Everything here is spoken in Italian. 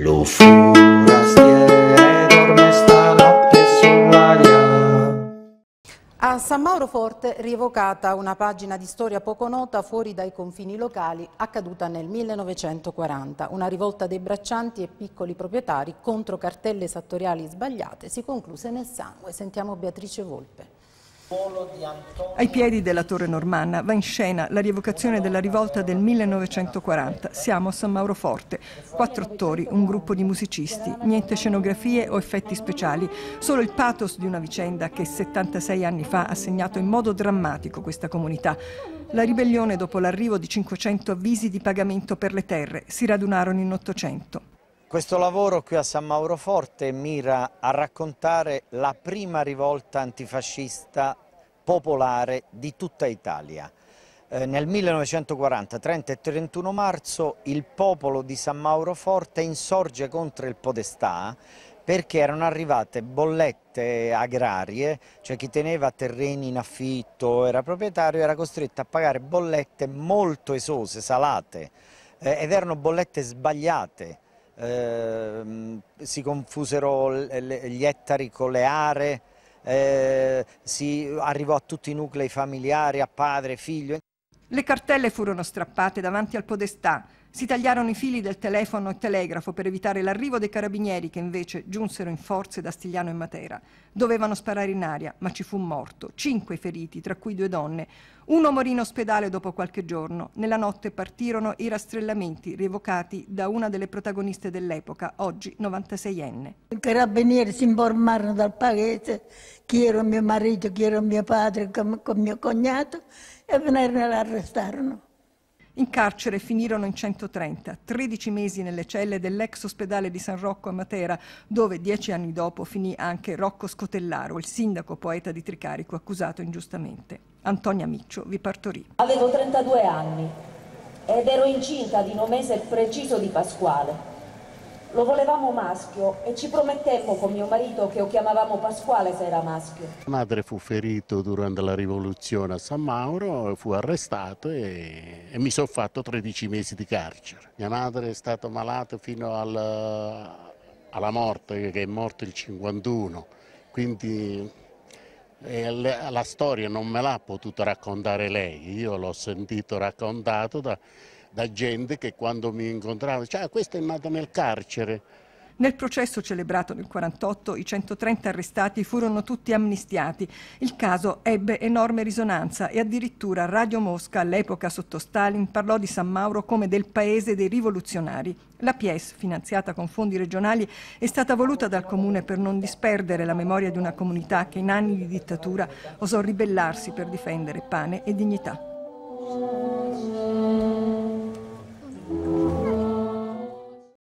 Lo forastiere dorme stanotte sull'aria. A San Mauro Forte rievocata una pagina di storia poco nota fuori dai confini locali accaduta nel 1940. Una rivolta dei braccianti e piccoli proprietari contro cartelle sattoriali sbagliate si concluse nel sangue. Sentiamo Beatrice Volpe. Ai piedi della Torre Normanna va in scena la rievocazione della rivolta del 1940. Siamo a San Mauro Forte. Quattro attori, un gruppo di musicisti, niente scenografie o effetti speciali, solo il pathos di una vicenda che 76 anni fa ha segnato in modo drammatico questa comunità. La ribellione dopo l'arrivo di 500 avvisi di pagamento per le terre si radunarono in 800. Questo lavoro qui a San Mauro Forte mira a raccontare la prima rivolta antifascista popolare di tutta Italia. Eh, nel 1940, 30 e 31 marzo, il popolo di San Mauro Forte insorge contro il podestà perché erano arrivate bollette agrarie, cioè chi teneva terreni in affitto, era proprietario, era costretto a pagare bollette molto esose, salate, eh, ed erano bollette sbagliate Ehm, si confusero gli ettari con le aree, eh, si arrivò a tutti i nuclei familiari, a padre, figlio. Le cartelle furono strappate davanti al podestà, si tagliarono i fili del telefono e telegrafo per evitare l'arrivo dei carabinieri che invece giunsero in forze da Stigliano e Matera. Dovevano sparare in aria, ma ci fu morto, cinque feriti, tra cui due donne. Uno morì in ospedale dopo qualche giorno. Nella notte partirono i rastrellamenti rievocati da una delle protagoniste dell'epoca, oggi 96enne. I carabinieri si informarono dal paese chi era mio marito, chi era mio padre, con mio cognato e Venerne l'arrestarono. In carcere finirono in 130, 13 mesi nelle celle dell'ex ospedale di San Rocco a Matera, dove dieci anni dopo finì anche Rocco Scotellaro, il sindaco poeta di Tricarico, accusato ingiustamente. Antonia Miccio vi partorì. Avevo 32 anni ed ero incinta di un mese preciso di Pasquale. Lo volevamo maschio e ci promettemmo con mio marito che lo chiamavamo Pasquale se era maschio. La madre fu ferito durante la rivoluzione a San Mauro, fu arrestato e, e mi sono fatto 13 mesi di carcere. Mia madre è stata malata fino al, alla morte, che è morta il 51, quindi la storia non me l'ha potuta raccontare lei, io l'ho sentito raccontato da da gente che quando mi incontrava diceva ah, questo è nato nel carcere. Nel processo celebrato nel 1948 i 130 arrestati furono tutti amnistiati. Il caso ebbe enorme risonanza e addirittura Radio Mosca, all'epoca sotto Stalin, parlò di San Mauro come del paese dei rivoluzionari. La pièce, finanziata con fondi regionali, è stata voluta dal comune per non disperdere la memoria di una comunità che in anni di dittatura osò ribellarsi per difendere pane e dignità.